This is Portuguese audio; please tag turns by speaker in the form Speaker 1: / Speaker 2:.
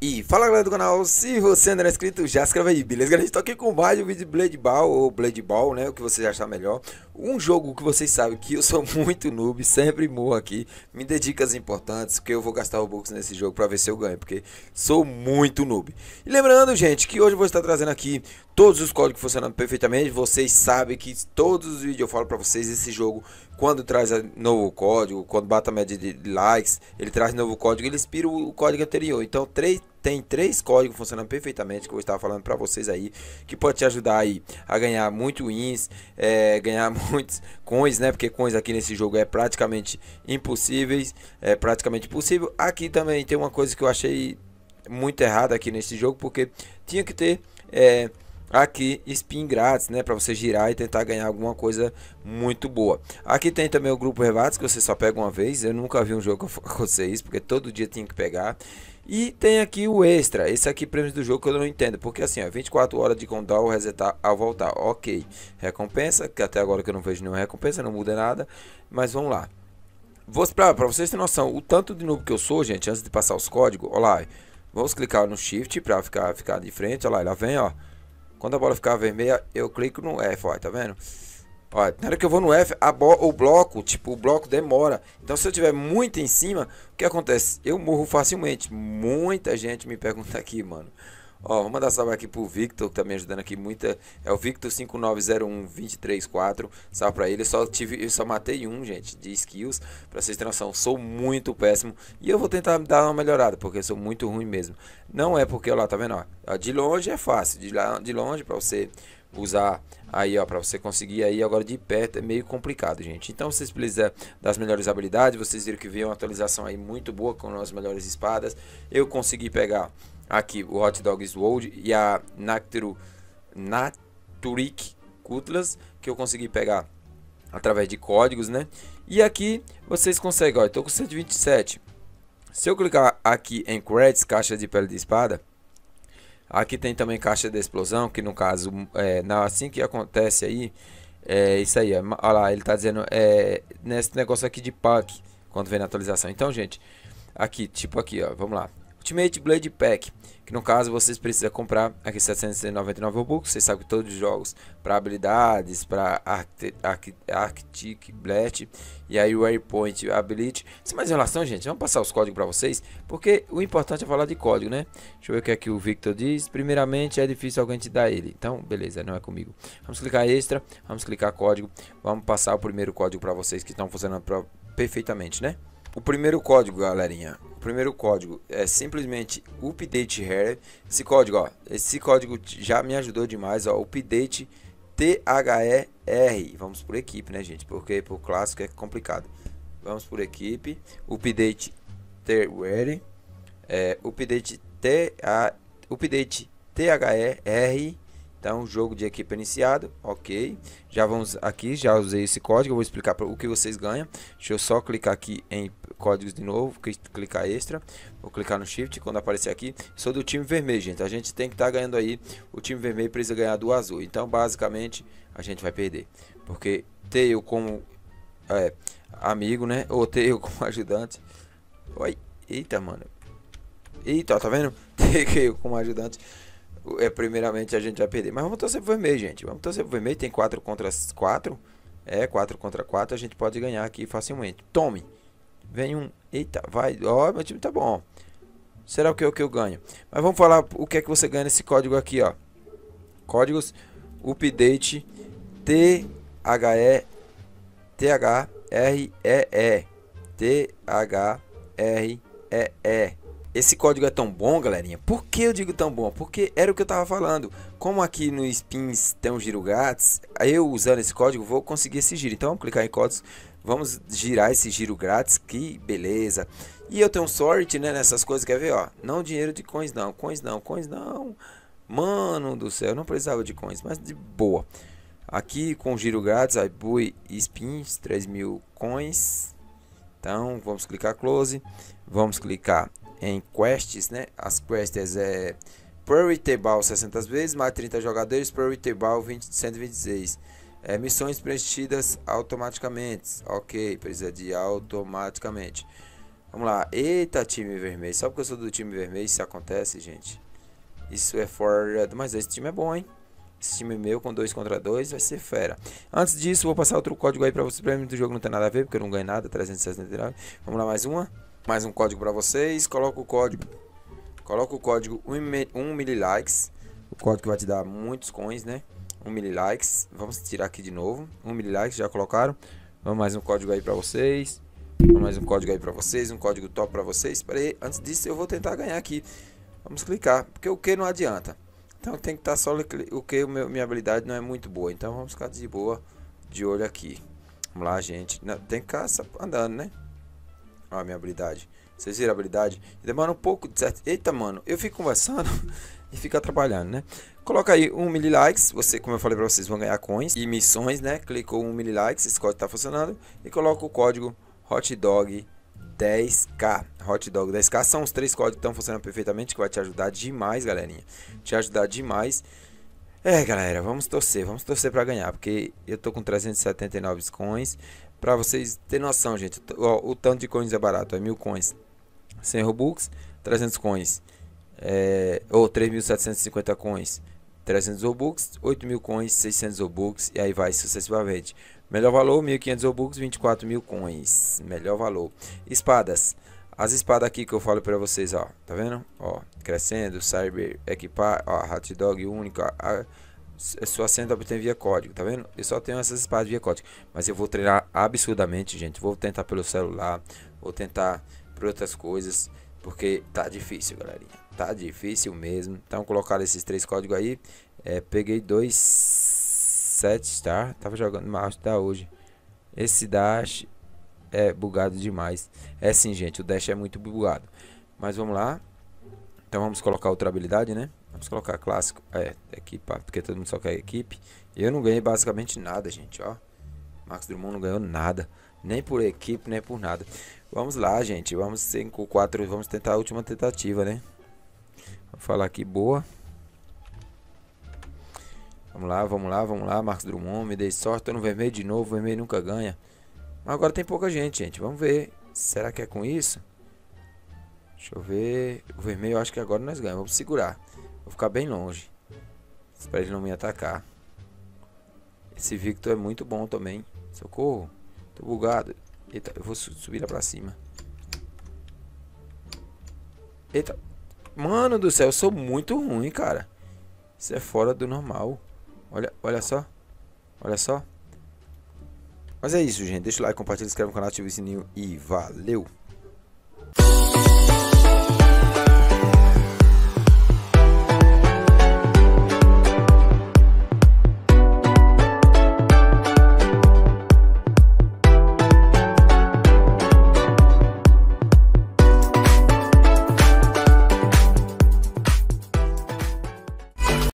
Speaker 1: E fala galera do canal, se você ainda não é inscrito, já se inscreve aí, beleza? Galera, estou tá aqui com mais um vídeo de Blade Ball, ou Blade Ball, né, o que vocês achar melhor Um jogo que vocês sabem que eu sou muito noob, sempre morro aqui Me dê dicas importantes, que eu vou gastar Robux nesse jogo para ver se eu ganho, porque sou muito noob E lembrando, gente, que hoje eu vou estar trazendo aqui todos os códigos funcionando perfeitamente Vocês sabem que todos os vídeos eu falo para vocês, esse jogo, quando traz novo código Quando bate a média de likes, ele traz novo código, ele expira o código anterior Então, três tem três códigos funcionando perfeitamente que eu estava falando para vocês aí, que pode te ajudar aí a ganhar muito wins, é, ganhar muitos coins, né? Porque coins aqui nesse jogo é praticamente impossíveis, é praticamente impossível. Aqui também tem uma coisa que eu achei muito errada aqui nesse jogo, porque tinha que ter é, aqui spin grátis, né, para você girar e tentar ganhar alguma coisa muito boa. Aqui tem também o grupo revados que você só pega uma vez. Eu nunca vi um jogo que vocês isso, porque todo dia tinha que pegar. E tem aqui o extra, esse aqui prêmio do jogo que eu não entendo, porque assim, ó, 24 horas de ou resetar ao voltar, ok. Recompensa, que até agora que eu não vejo nenhuma recompensa, não muda nada, mas vamos lá. Vou, pra, pra vocês terem noção, o tanto de noob que eu sou, gente, antes de passar os códigos, olha lá, vamos clicar no shift pra ficar, ficar de frente, olha lá, ela vem, ó. Quando a bola ficar vermelha, eu clico no F, ó, tá vendo? Olha, na hora que eu vou no F, o bloco, tipo, o bloco demora. Então, se eu tiver muito em cima, o que acontece? Eu morro facilmente. Muita gente me pergunta aqui, mano. Ó, vou mandar salve aqui pro Victor, que tá me ajudando aqui muita. É o Victor 5901234. Salve pra ele. Eu só, tive, eu só matei um, gente, de skills. Pra vocês terem noção, sou muito péssimo. E eu vou tentar dar uma melhorada, porque sou muito ruim mesmo. Não é porque, ó lá, tá vendo? Ó, de longe é fácil. De, lá, de longe, pra você usar aí, ó, para você conseguir aí agora de perto é meio complicado, gente. Então, vocês precisam das melhores habilidades, vocês viram que veio uma atualização aí muito boa com as melhores espadas. Eu consegui pegar aqui o Hot Dogs World e a Nactru Naturic Cutlas, que eu consegui pegar através de códigos, né? E aqui vocês conseguem, ó, eu tô com 127. Se eu clicar aqui em credits, caixa de pele de espada, Aqui tem também caixa de explosão, que no caso, é, assim que acontece aí, é isso aí, é, olha lá, ele está dizendo, é, nesse negócio aqui de pack, quando vem na atualização. Então, gente, aqui, tipo aqui, ó, vamos lá. Ultimate Blade Pack, que no caso vocês precisam comprar aqui 799 Robux, vocês sabem todos os jogos para habilidades, para Arctic, Arctic, Blast e aí o Airpoint Ability. Sem mais relação, gente, vamos passar os códigos para vocês, porque o importante é falar de código, né? Deixa eu ver o que é que o Victor diz. Primeiramente, é difícil alguém te dar ele, então beleza, não é comigo. Vamos clicar extra, vamos clicar código, vamos passar o primeiro código para vocês que estão funcionando pra... perfeitamente, né? O primeiro código, galerinha, o primeiro código é simplesmente update here. Esse código, ó, esse código já me ajudou demais, ó, update THER. Vamos por equipe, né, gente? Porque por clássico é complicado. Vamos por equipe, update THER, é, update T update THER então, jogo de equipe iniciado, ok. Já vamos aqui, já usei esse código, vou explicar o que vocês ganham. Deixa eu só clicar aqui em códigos de novo, clicar extra, vou clicar no shift quando aparecer aqui. Sou do time vermelho, gente. A gente tem que estar tá ganhando aí, o time vermelho precisa ganhar do azul. Então, basicamente, a gente vai perder, porque ter eu como é, amigo, né, ou ter eu como ajudante. Oi, eita, mano. Eita, tá vendo? Ter eu como ajudante é, primeiramente a gente vai perder. Mas vamos torcer pro vermelho, gente. Vamos torcer pro vermelho. Tem 4 contra 4. É, 4 contra 4. A gente pode ganhar aqui facilmente. Tome. Vem um. Eita, vai. Ó, oh, meu time tá bom. Será que o que eu ganho? Mas vamos falar o que é que você ganha nesse código aqui, ó. Códigos update r e e esse código é tão bom, galerinha. Por que eu digo tão bom? Porque era o que eu tava falando. Como aqui no Spins tem um giro grátis, eu usando esse código vou conseguir esse giro. Então vamos clicar em códigos, vamos girar esse giro grátis, que beleza. E eu tenho sorte, né, nessas coisas, quer ver, ó. Não dinheiro de coins não, coins não, coins não. Mano do céu, eu não precisava de coins, mas de boa. Aqui com giro grátis, bui Spins, 3 mil coins. Então vamos clicar close, vamos clicar em quests, né? As quests é Priority Ball 60 vezes, mais 30 jogadores, Priority Ball 20, 126. É, missões preenchidas automaticamente. Ok, precisa de automaticamente. Vamos lá. Eita, time vermelho. Só porque eu sou do time vermelho, isso acontece, gente. Isso é fora. Mas esse time é bom, hein? Esse time é meu com 2 contra 2 vai ser fera. Antes disso, vou passar outro código aí pra vocês. Pra mim do jogo não tem nada a ver, porque eu não ganho nada. 369. Vamos lá, mais uma mais um código para vocês. Coloca o código. Coloca o código 1 mililikes. O código vai te dar muitos coins, né? 1 mililikes. Vamos tirar aqui de novo. 1 mililikes, já colocaram. Vamos mais um código aí para vocês. Vamos mais um código aí para vocês, um código top para vocês. Espera aí, antes disso eu vou tentar ganhar aqui. Vamos clicar, porque o que não adianta. Então tem que estar tá só o que minha habilidade não é muito boa. Então vamos ficar de boa, de olho aqui. Vamos lá, gente. Tem que ficar andando, né? Ó, a minha habilidade. Vocês viram a habilidade? Demora um pouco de certo. Eita, mano, eu fico conversando e fica atrapalhando, né? Coloca aí um mil likes. Você, como eu falei pra vocês, vão ganhar coins e missões, né? Clicou um mil likes, esse código tá funcionando. E coloca o código HOTDOG 10k, hotdog 10k, são os três códigos que estão funcionando perfeitamente, que vai te ajudar demais, galerinha, te ajudar demais, é galera, vamos torcer, vamos torcer para ganhar, porque eu tô com 379 coins, para vocês terem noção, gente. Ó, o tanto de coins é barato. É mil coins. 100 Robux, 300 coins. É, ou 3.750 coins. 300 Robux, 8.000 coins, 600 Robux e aí vai sucessivamente. Melhor valor, 1.500 Robux, 24.000 coins. Melhor valor. Espadas. As espadas aqui que eu falo para vocês, ó. Tá vendo? Ó, crescendo, cyber, equipar, ó, hot dog único, a é só sendo obtém via código, tá vendo? Eu só tenho essas espadas via código, mas eu vou treinar absurdamente, gente. Vou tentar pelo celular, vou tentar por outras coisas, porque tá difícil, galerinha. Tá difícil mesmo. Então colocar esses três códigos aí. É, peguei dois sets, tá? Tava jogando macho da hoje. Esse dash é bugado demais. É sim, gente, o dash é muito bugado. Mas vamos lá. Então vamos colocar outra habilidade, né? Vamos colocar clássico. É, equipa, porque todo mundo só quer equipe. Eu não ganhei basicamente nada, gente, ó. Max Drummond não ganhou nada. Nem por equipe, nem por nada. Vamos lá, gente. Vamos 5, 4. Vamos tentar a última tentativa, né? Vou falar aqui, boa. Vamos lá, vamos lá, vamos lá. Marcos Drummond, me dei sorte. Tô no vermelho de novo. vermelho nunca ganha. Mas agora tem pouca gente, gente. Vamos ver. Será que é com isso? Deixa eu ver. O vermelho, eu acho que agora nós ganhamos. Vamos segurar. Vou ficar bem longe. para ele não me atacar. Esse Victor é muito bom também. Socorro. Tô bugado. Eita, eu vou subir lá pra cima. Eita. Mano do céu, eu sou muito ruim, cara. Isso é fora do normal. Olha, olha só. Olha só. Mas é isso, gente. Deixa o like, compartilha, inscreve no canal, ativa o sininho e valeu!